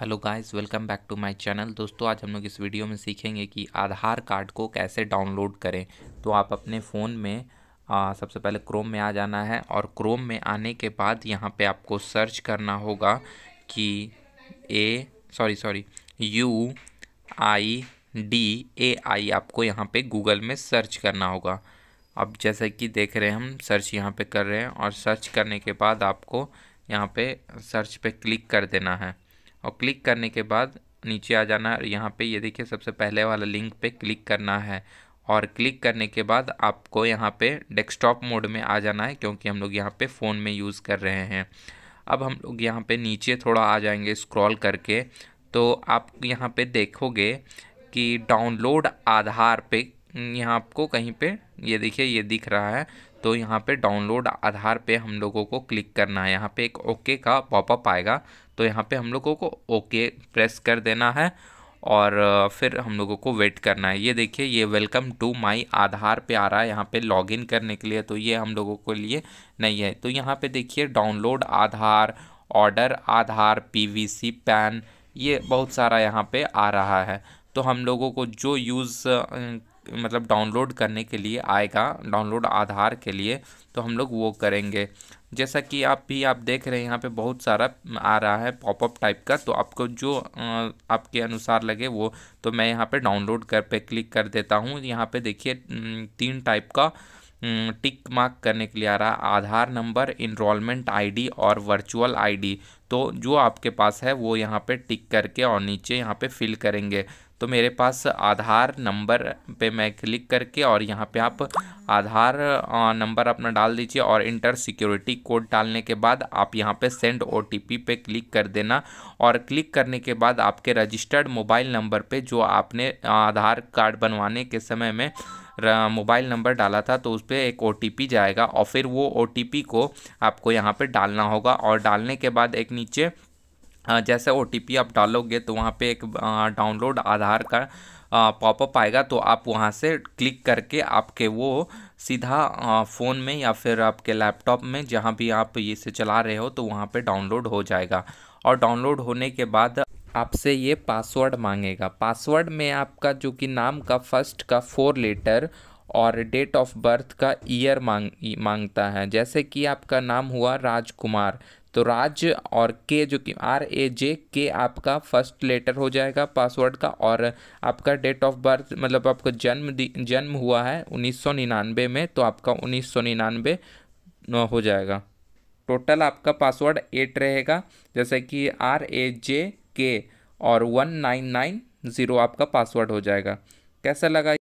hello guys welcome back to my channel दोस्तों आज हम लोग इस वीडियो में सीखेंगे कि आधार कार्ड को कैसे डाउनलोड करें तो आप अपने फ़ोन में आ, सबसे पहले क्रोम में आ जाना है और क्रोम में आने के बाद यहाँ पे आपको सर्च करना होगा कि ए sorry sorry U I D A I आपको यहाँ पे गूगल में सर्च करना होगा अब जैसे कि देख रहे हैं हम सर्च यहाँ पर कर रहे हैं और सर्च करने के बाद आपको यहाँ पर सर्च पर क्लिक कर देना है और क्लिक करने के बाद नीचे आ जाना और यहाँ पे ये देखिए सबसे पहले वाला लिंक पे क्लिक करना है और क्लिक करने के बाद आपको यहाँ पे डेस्कटॉप मोड में आ जाना है क्योंकि हम लोग यहाँ पे फ़ोन में यूज़ कर रहे हैं अब हम लोग यहाँ पे नीचे थोड़ा आ जाएंगे स्क्रॉल करके तो आप यहाँ पे देखोगे कि डाउनलोड आधार पे यहाँ आपको कहीं पे ये देखिए ये दिख रहा है तो यहाँ पे डाउनलोड आधार पे हम लोगों को क्लिक करना है यहाँ पे एक ओके का पॉपअप आएगा तो यहाँ पे हम लोगों को ओके प्रेस कर देना है और फिर हम लोगों को वेट करना है ये देखिए ये वेलकम टू माय आधार पे आ रहा है यहाँ पे लॉगिन करने के लिए तो ये हम लोगों के लिए नहीं है तो यहाँ पर देखिए download Aadhaar order Aadhaar P PAN ये बहुत सारा यहाँ पर आ रहा है तो हम लोगों को जो यूज़ मतलब डाउनलोड करने के लिए आएगा डाउनलोड आधार के लिए तो हम लोग वो करेंगे जैसा कि आप भी आप देख रहे हैं यहाँ पे बहुत सारा आ रहा है पॉपअप टाइप का तो आपको जो आपके अनुसार लगे वो तो मैं यहाँ पे डाउनलोड कर पे क्लिक कर देता हूँ यहाँ पे देखिए तीन टाइप का टिक मार्क करने के लिए आ रहा आधार नंबर इनरोलमेंट आईडी और वर्चुअल आईडी तो जो आपके पास है वो यहाँ पे टिक करके और नीचे यहाँ पे फिल करेंगे तो मेरे पास आधार नंबर पे मैं क्लिक करके और यहाँ पे आप आधार नंबर अपना डाल दीजिए और इंटर सिक्योरिटी कोड डालने के बाद आप यहाँ पे सेंड ओ पे क्लिक कर देना और क्लिक करने के बाद आपके रजिस्टर्ड मोबाइल नंबर पे जो आपने आधार कार्ड बनवाने के समय में मोबाइल नंबर डाला था तो उस पर एक ओ जाएगा और फिर वो ओ को आपको यहाँ पर डालना होगा और डालने के बाद एक नीचे जैसे ओ आप डालोगे तो वहाँ पे एक डाउनलोड आधार का पॉपअप आएगा तो आप वहाँ से क्लिक करके आपके वो सीधा फ़ोन में या फिर आपके लैपटॉप में जहाँ भी आप इसे चला रहे हो तो वहाँ पे डाउनलोड हो जाएगा और डाउनलोड होने के बाद आपसे ये पासवर्ड मांगेगा पासवर्ड में आपका जो कि नाम का फर्स्ट का फोर लेटर और डेट ऑफ बर्थ का ईयर मांग मांगता है जैसे कि आपका नाम हुआ राजकुमार तो राज और के जो कि आर ए जे के आपका फर्स्ट लेटर हो जाएगा पासवर्ड का और आपका डेट ऑफ बर्थ मतलब आपका जन्म जन्म हुआ है उन्नीस में तो आपका उन्नीस हो जाएगा टोटल आपका पासवर्ड एट रहेगा जैसे कि आर ए जे के और वन नाइन नाइन ज़ीरो आपका पासवर्ड हो जाएगा कैसा लगा